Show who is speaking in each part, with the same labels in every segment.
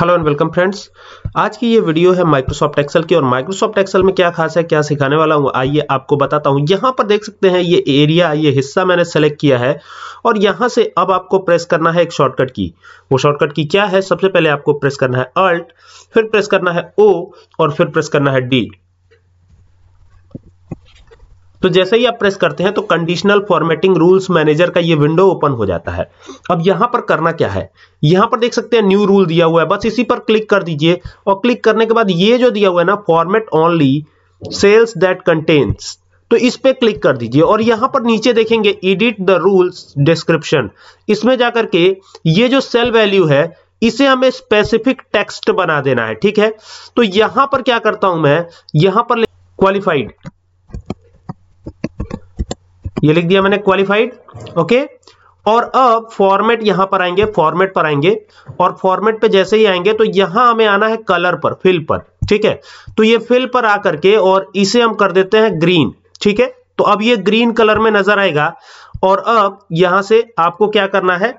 Speaker 1: hello and welcome friends आज की ये वीडियो है माइक्रोसॉफ्ट एक्सेल की और माइक्रोसॉफ्ट एक्सेल में क्या खास है क्या सिखाने वाला हूँ आइए आपको बताता हूँ यहाँ पर देख सकते हैं ये एरिया ये हिस्सा मैंने सेलेक्ट किया है और यहाँ से अब आपको प्रेस करना है एक शॉर्टकट की वो शॉर्टकट की क्या है सबसे पहले आपको प्रेस करना है अल्ट फिर प्रेस करना है ओ और फिर प्रेस करना है डी तो जैसे ही आप प्रेस करते हैं तो कंडीशनल फॉर्मेटिंग रूल्स मैनेजर का ये विंडो ओपन हो जाता है अब यहां पर करना क्या है यहां पर देख सकते हैं न्यू रूल दिया हुआ है बस इसी पर क्लिक कर दीजिए और क्लिक करने के बाद ये जो दिया हुआ है ना format only cells that contains तो इस पर क्लिक कर दीजिए और यहां पर नीचे देखेंगे एडिट द रूल्स डिस्क्रिप्शन इसमें जाकर के ये जो सेल वैल्यू है इसे हमें स्पेसिफिक टेक्स्ट बना देना है ठीक है तो यहां पर क्या करता हूं मैं यहां पर क्वालिफाइड ये लिख दिया मैंने क्वालिफाइड ओके और अब फॉर्मेट यहां पर आएंगे फॉर्मेट पर आएंगे और फॉर्मेट पे जैसे ही आएंगे तो यहां हमें आना है कलर पर फिल पर ठीक है तो ये फिल पर आकर के और इसे हम कर देते हैं ग्रीन ठीक है तो अब ये ग्रीन कलर में नजर आएगा और अब यहां से आपको क्या करना है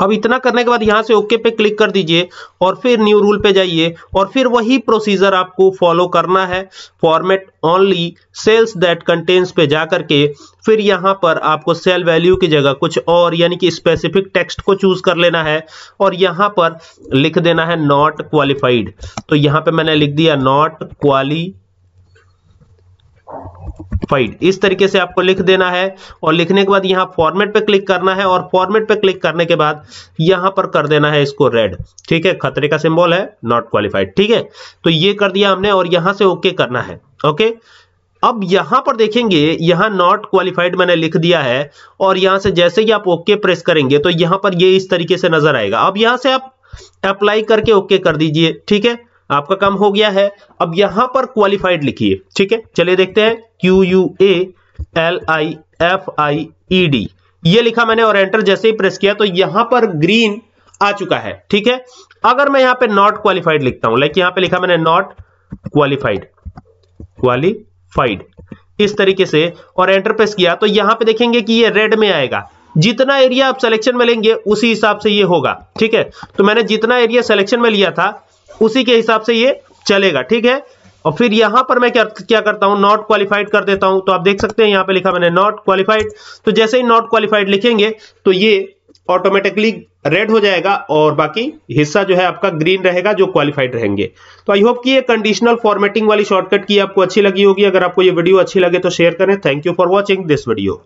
Speaker 1: अब इतना करने के बाद यहाँ से ओके पे क्लिक कर दीजिए और फिर न्यू रूल पे जाइए और फिर वही प्रोसीजर आपको फॉलो करना है format only cells that contents पे जाकर के फिर यहां पर आपको सेल वैल्यू की जगह कुछ और यानी कि स्पेसिफिक टेक्स्ट को चूज कर लेना है और यहां पर लिख देना है नॉट क्वालिफाइड तो यहां पर मैंने लिख दिया नॉट क्वाली फाइड इस तरीके से आपको लिख देना है और लिखने के बाद यहाँ फॉर्मेट पे क्लिक करना है और फॉर्मेट पे क्लिक करने के बाद यहाँ पर कर देना है इसको रेड ठीक है खतरे का सिंबल है नॉट क्वालिफाइड ठीक है तो ये कर दिया हमने और यहाँ से ओके okay करना है ओके अब यहां पर देखेंगे यहां नॉट क्वालिफाइड मैंने लिख दिया है और यहां से जैसे ही आप ओके okay प्रेस करेंगे तो यहां पर ये इस तरीके से नजर आएगा अब यहां से आप अप्लाई करके ओके okay कर दीजिए ठीक है आपका काम हो गया है अब यहां पर क्वालिफाइड लिखिए ठीक है चलिए देखते हैं Q U A L I F I E D ये लिखा मैंने और एंटर जैसे ही प्रेस किया तो यहां पर ग्रीन आ चुका है ठीक है अगर मैं यहां पे नॉट क्वालिफाइड लिखता हूं लाइक यहां पे लिखा मैंने नॉट क्वालिफाइड क्वालिफाइड इस तरीके से और एंटर प्रेस किया तो यहां पे देखेंगे कि ये रेड में आएगा जितना एरिया आप सिलेक्शन में लेंगे उसी हिसाब से ये होगा ठीक है तो मैंने जितना एरिया सिलेक्शन में लिया था उसी के हिसाब से ये चलेगा ठीक है और फिर यहां पर मैं क्या क्या करता हूं नॉट क्वालिफाइड कर देता हूं तो आप देख सकते हैं यहां पे लिखा मैंने नॉट क्वालिफाइड तो जैसे ही नॉट क्वालिफाइड लिखेंगे तो ये ऑटोमेटिकली रेड हो जाएगा और बाकी हिस्सा जो है आपका ग्रीन रहेगा जो क्वालिफाइड रहेंगे तो आई होप कि ये कंडीशनल फॉर्मेटिंग वाली शॉर्टकट की आपको अच्छी लगी होगी अगर आपको ये वीडियो अच्छी लगे तो शेयर करें thank you for watching this video